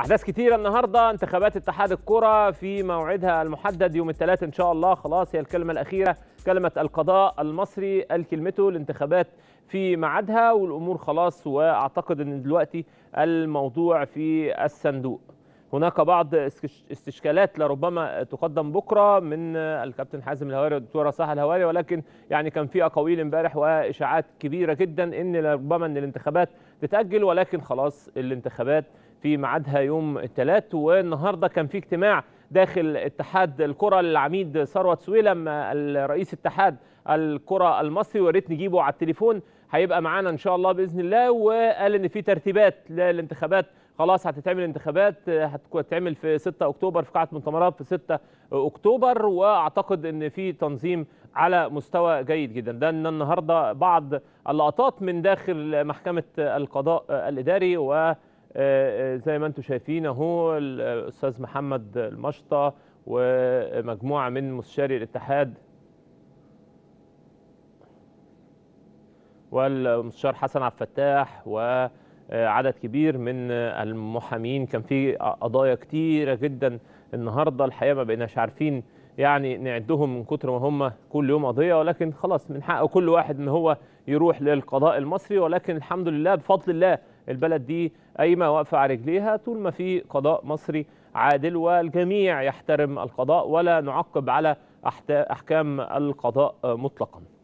احداث كتيره النهارده انتخابات اتحاد الكره في موعدها المحدد يوم الثلاثاء ان شاء الله خلاص هي الكلمه الاخيره كلمه القضاء المصري قال كلمته الانتخابات في ميعادها والامور خلاص واعتقد ان دلوقتي الموضوع في الصندوق هناك بعض استشكالات لربما تقدم بكره من الكابتن حازم الهواري والدكتوره سهى الهواري ولكن يعني كان في اقاويل امبارح واشاعات كبيره جدا ان ربما ان الانتخابات تتاجل ولكن خلاص الانتخابات في ميعادها يوم الثلاث والنهارده كان في اجتماع داخل اتحاد الكره للعميد ثروت سويلم الرئيس اتحاد الكره المصري وريت نجيبه على التليفون هيبقى معانا ان شاء الله باذن الله وقال ان في ترتيبات للانتخابات خلاص هتتعمل انتخابات هتتعمل في 6 اكتوبر في قاعه منتمرات في 6 اكتوبر واعتقد ان في تنظيم على مستوى جيد جدا ده ان النهارده بعض اللقطات من داخل محكمه القضاء الاداري و آه، آه، زي ما انتم شايفين اهو الاستاذ محمد المشطه ومجموعه من مستشاري الاتحاد والمستشار حسن عبد الفتاح وعدد كبير من المحامين كان في قضايا كتيره جدا النهارده الحقيقه ما بقيناش عارفين يعني نعدهم من كتر ما هم كل يوم قضيه ولكن خلاص من حق كل واحد ان هو يروح للقضاء المصري ولكن الحمد لله بفضل الله البلد دي قايمه واقفه على رجليها طول ما في قضاء مصري عادل والجميع يحترم القضاء ولا نعقب على احكام القضاء مطلقا